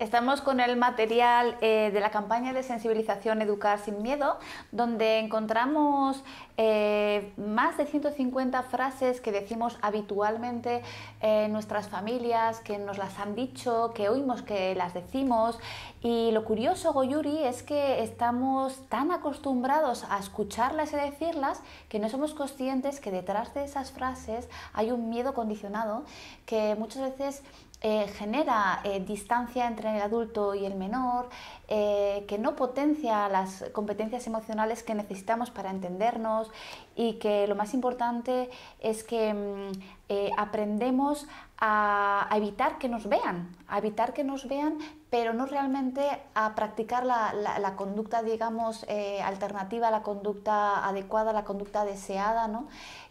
Estamos con el material eh, de la campaña de sensibilización Educar sin Miedo, donde encontramos eh, más de 150 frases que decimos habitualmente en nuestras familias, que nos las han dicho, que oímos que las decimos. Y lo curioso, Goyuri, es que estamos tan acostumbrados a escucharlas y decirlas que no somos conscientes que detrás de esas frases hay un miedo condicionado que muchas veces eh, genera eh, distancia entre el adulto y el menor, eh, que no potencia las competencias emocionales que necesitamos para entendernos y que lo más importante es que mm, aprendemos a evitar que nos vean, a evitar que nos vean pero no realmente a practicar la, conducta, digamos, eh, alternativa, la conducta adecuada, la conducta deseada,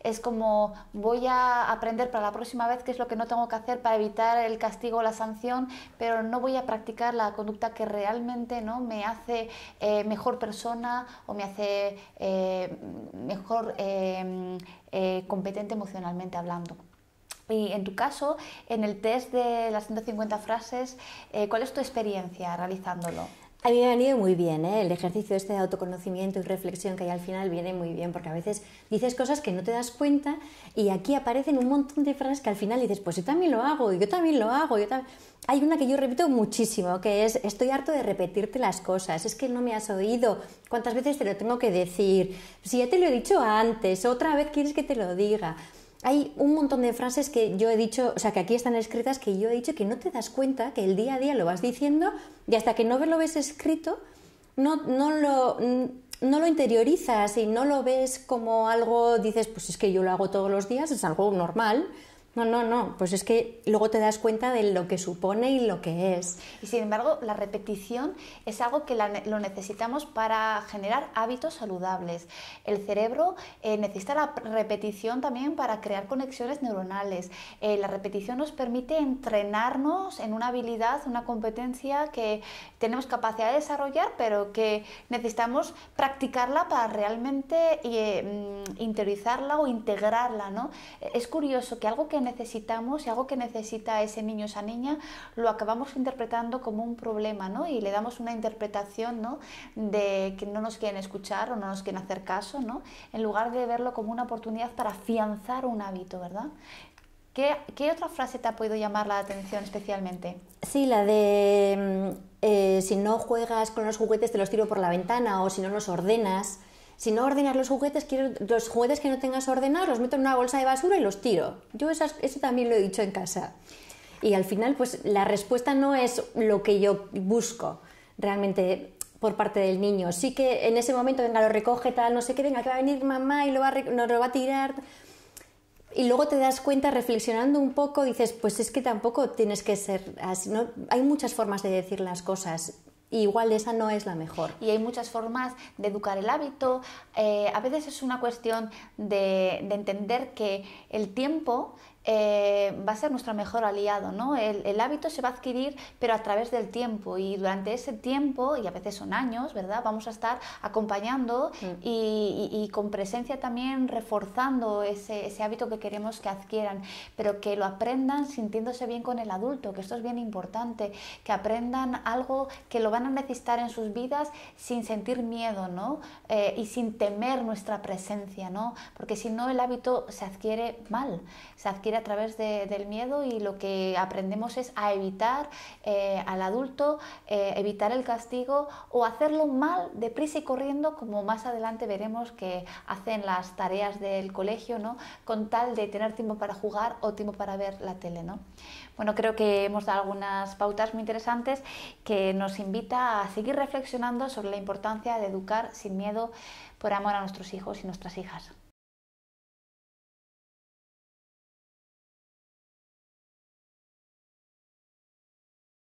Es como voy a aprender para la próxima vez qué es lo que no tengo que hacer para evitar el castigo o la sanción, pero no voy a practicar la conducta que realmente ¿no? me hace eh, mejor persona o me hace eh, mejor competente emocionalmente hablando. Y en tu caso, en el test de las 150 frases, eh, ¿cuál es tu experiencia realizándolo? A mí me ha venido muy bien, ¿eh? el ejercicio este de autoconocimiento y reflexión que hay al final viene muy bien, porque a veces dices cosas que no te das cuenta y aquí aparecen un montón de frases que al final dices, pues yo también lo hago, yo también lo hago, yo Hay una que yo repito muchísimo, que es, estoy harto de repetirte las cosas, es que no me has oído, ¿cuántas veces te lo tengo que decir? Si ya te lo he dicho antes, otra vez quieres que te lo diga hay un montón de frases que yo he dicho, o sea, que aquí están escritas, que yo he dicho que no te das cuenta, que el día a día lo vas diciendo y hasta que no lo ves escrito, no, no, lo, no lo interiorizas y no lo ves como algo, dices, pues es que yo lo hago todos los días, es algo normal, no, no, no, pues es que luego te das cuenta de lo que supone y lo que es. Y sin embargo, la repetición es algo que lo necesitamos para generar hábitos saludables. El cerebro eh, necesita la repetición también para crear conexiones neuronales. Eh, la repetición nos permite entrenarnos en una habilidad, una competencia que tenemos capacidad de desarrollar, pero que necesitamos practicarla para realmente eh, mm, interiorizarla o integrarla, ¿no? Es curioso que algo que necesitamos y algo que necesita ese niño, o esa niña, lo acabamos interpretando como un problema, ¿no? Y le damos una interpretación, ¿no? De que no nos quieren escuchar o no nos quieren hacer caso, ¿no? En lugar de verlo como una oportunidad para afianzar un hábito, ¿verdad? ¿Qué, ¿Qué, otra frase te ha podido llamar la atención especialmente? Sí, la de mm, eh, si no juegas con los juguetes te los tiro por la ventana o si no nos ordenas si no ordenas los juguetes, quiero, los juguetes que no tengas ordenados los meto en una bolsa de basura y los tiro. Yo eso también lo he dicho en casa. Y al final, pues la respuesta no es lo que yo busco realmente por parte del niño. Sí que en ese momento, venga, lo recoge tal, no sé qué, venga, que va a venir mamá y lo va lo va a tirar. Y luego te das cuenta, reflexionando un poco, dices, pues es que tampoco tienes que ser así. Hay muchas formas de decir las cosas igual esa no es la mejor. Y hay muchas formas de educar el hábito. Eh, a veces es una cuestión de entender que el tiempo eh, va a ser nuestro mejor aliado, ¿no? El, hábito se va a adquirir, pero a través del tiempo y durante ese tiempo, y a veces son años, ¿verdad? Vamos a estar acompañando mm. y, con presencia también reforzando ese, hábito que queremos que adquieran, pero que lo aprendan sintiéndose bien con el adulto, que esto es bien importante, que aprendan algo que lo van a necesitar en sus vidas sin sentir miedo, ¿no? Eh, y sin temer nuestra presencia, ¿no? Porque si no, el hábito se adquiere mal, se adquiere a través del miedo y lo que aprendemos es a evitar eh, al adulto, eh, evitar el castigo o hacerlo mal, deprisa y corriendo, como más adelante veremos que hacen las tareas del colegio, ¿no? con tal de tener tiempo para jugar o tiempo para ver la tele. Bueno, creo que hemos dado algunas pautas muy interesantes que nos invita a seguir reflexionando sobre la importancia de educar sin miedo por amor a nuestros hijos y nuestras hijas.